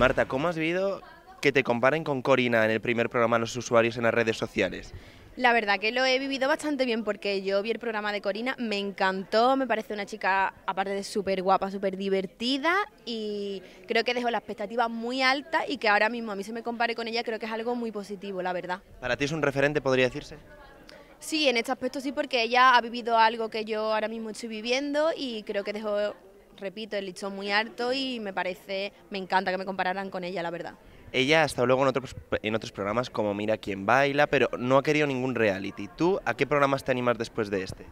Marta, ¿cómo has vivido que te comparen con Corina en el primer programa los usuarios en las redes sociales? La verdad que lo he vivido bastante bien porque yo vi el programa de Corina, me encantó, me parece una chica aparte de súper guapa, súper divertida y creo que dejó la expectativa muy alta y que ahora mismo a mí se me compare con ella creo que es algo muy positivo, la verdad. ¿Para ti es un referente, podría decirse? Sí, en este aspecto sí, porque ella ha vivido algo que yo ahora mismo estoy viviendo y creo que dejó repito, el listón muy alto y me parece, me encanta que me compararan con ella, la verdad. Ella ha estado luego en otros, en otros programas como Mira quién baila, pero no ha querido ningún reality. ¿Tú a qué programas te animas después de este?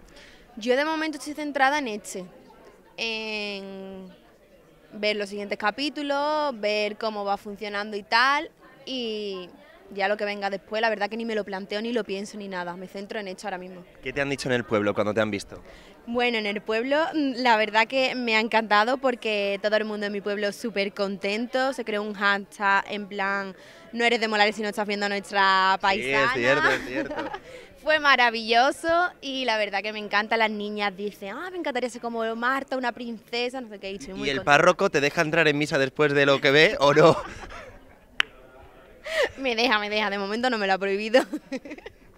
Yo de momento estoy centrada en este, en ver los siguientes capítulos, ver cómo va funcionando y tal, y ya lo que venga después, la verdad que ni me lo planteo, ni lo pienso, ni nada. Me centro en hecho ahora mismo. ¿Qué te han dicho en el pueblo cuando te han visto? Bueno, en el pueblo mm, la verdad que me ha encantado porque todo el mundo en mi pueblo súper contento. Se creó un hashtag en plan, no eres de Molares si no estás viendo a nuestra paisana. Sí, es cierto, es cierto. Fue maravilloso y la verdad que me encanta. Las niñas dicen, ah, me encantaría ser como Marta, una princesa, no sé qué. he muy ¿Y el párroco te deja entrar en misa después de lo que ve o no? Me deja, me deja, de momento no me lo ha prohibido.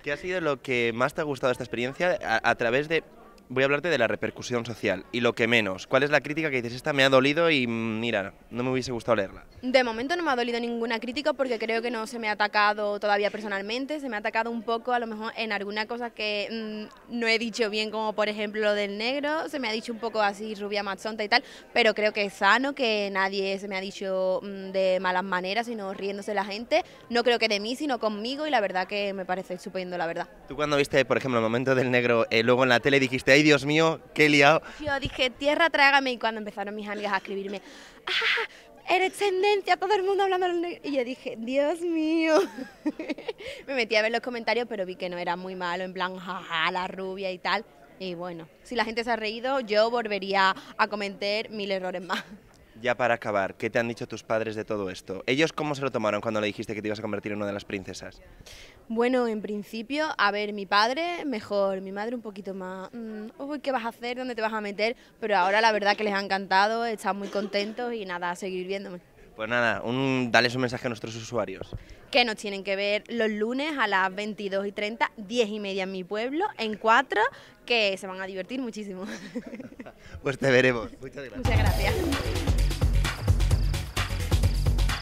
¿Qué ha sido lo que más te ha gustado esta experiencia a través de voy a hablarte de la repercusión social y lo que menos. ¿Cuál es la crítica que dices, esta me ha dolido y mm, mira, no me hubiese gustado leerla? De momento no me ha dolido ninguna crítica porque creo que no se me ha atacado todavía personalmente, se me ha atacado un poco a lo mejor en alguna cosa que mm, no he dicho bien, como por ejemplo lo del negro, se me ha dicho un poco así rubia mazonta y tal, pero creo que es sano que nadie se me ha dicho mm, de malas maneras, sino riéndose la gente, no creo que de mí, sino conmigo y la verdad que me parece estupendo, la verdad. Tú cuando viste, por ejemplo, el momento del negro, eh, luego en la tele dijiste, Dios mío, qué liado. Yo dije, tierra trágame y cuando empezaron mis amigas a escribirme, ¡ah! Eres tendencia, todo el mundo hablando Y yo dije, Dios mío. Me metí a ver los comentarios, pero vi que no era muy malo, en plan, jaja, la rubia y tal. Y bueno, si la gente se ha reído, yo volvería a cometer mil errores más. Ya para acabar, ¿qué te han dicho tus padres de todo esto? ¿Ellos cómo se lo tomaron cuando le dijiste que te ibas a convertir en una de las princesas? Bueno, en principio, a ver, mi padre mejor, mi madre un poquito más. Mm, ¿qué vas a hacer? ¿Dónde te vas a meter? Pero ahora la verdad que les ha encantado, están muy contentos y nada, a seguir viéndome. Pues nada, dale un mensaje a nuestros usuarios. Que nos tienen que ver los lunes a las 22 y 30, 10 y media en mi pueblo, en 4, que se van a divertir muchísimo. Pues te veremos. Muchas gracias.